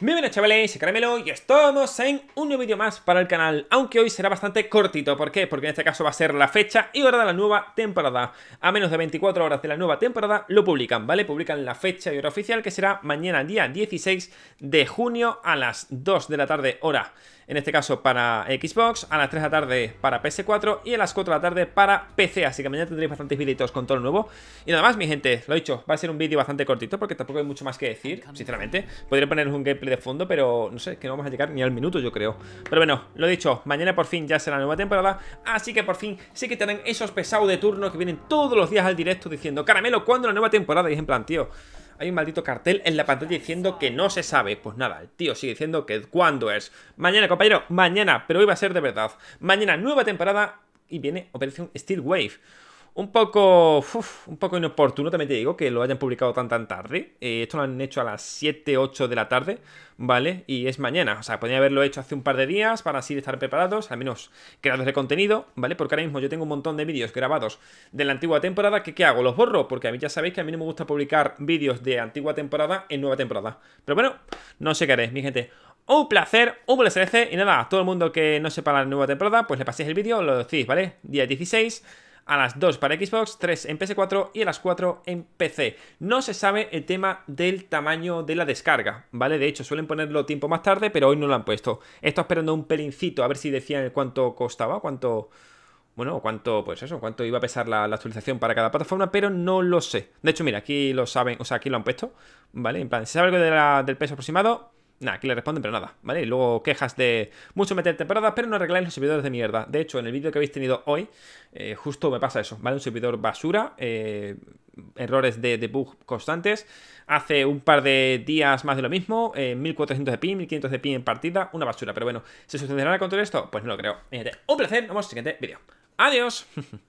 Muy bien, chavales, Caramelo y estamos en un nuevo vídeo más para el canal Aunque hoy será bastante cortito, ¿por qué? Porque en este caso va a ser la fecha y hora de la nueva temporada A menos de 24 horas de la nueva temporada lo publican, ¿vale? Publican la fecha y hora oficial que será mañana día 16 de junio a las 2 de la tarde hora en este caso para Xbox, a las 3 de la tarde para PS4 y a las 4 de la tarde para PC, así que mañana tendréis bastantes vídeos con todo lo nuevo. Y nada más, mi gente, lo he dicho, va a ser un vídeo bastante cortito porque tampoco hay mucho más que decir, sinceramente. Podría poner un gameplay de fondo, pero no sé, que no vamos a llegar ni al minuto, yo creo. Pero bueno, lo dicho, mañana por fin ya será la nueva temporada, así que por fin sí que tendrán esos pesados de turno que vienen todos los días al directo diciendo, caramelo, ¿cuándo la nueva temporada? Y es en plan, tío, hay un maldito cartel en la pantalla diciendo que no se sabe. Pues nada, el tío sigue diciendo que cuándo es. Mañana, compañero, mañana, pero hoy va a ser de verdad. Mañana, nueva temporada y viene Operación Steel Wave un poco, un poco inoportuno, también te digo, que lo hayan publicado tan tan tarde. Eh, esto lo han hecho a las 7, 8 de la tarde, ¿vale? Y es mañana, o sea, podría haberlo hecho hace un par de días para así estar preparados, al menos creados de contenido, ¿vale? Porque ahora mismo yo tengo un montón de vídeos grabados de la antigua temporada, que ¿qué hago? ¿Los borro? Porque a mí ya sabéis que a mí no me gusta publicar vídeos de antigua temporada en nueva temporada. Pero bueno, no sé qué haréis, mi gente un placer, un placer y nada, todo el mundo que no sepa la nueva temporada, pues le paséis el vídeo, lo decís, ¿vale? Día 16 a las 2 para Xbox, 3 en PS4 y a las 4 en PC. No se sabe el tema del tamaño de la descarga, ¿vale? De hecho, suelen ponerlo tiempo más tarde, pero hoy no lo han puesto. Estoy esperando un pelincito a ver si decían cuánto costaba, cuánto bueno, cuánto, pues eso, cuánto iba a pesar la, actualización para cada plataforma, pero no lo sé. De hecho, mira, aquí lo saben, o sea, aquí lo han puesto, ¿vale? En plan, se sabe algo del peso aproximado, Nada, aquí le responden, pero nada, ¿vale? Y luego quejas de mucho meter temporadas, pero no arregláis los servidores de mierda. De hecho, en el vídeo que habéis tenido hoy, eh, justo me pasa eso, ¿vale? Un servidor basura, eh, errores de debug constantes. Hace un par de días más de lo mismo, 1400 eh, de pi, 1500 de ping en partida, una basura. Pero bueno, ¿se sucederá con todo esto? Pues no lo creo. un placer, nos vemos en el siguiente vídeo. ¡Adiós!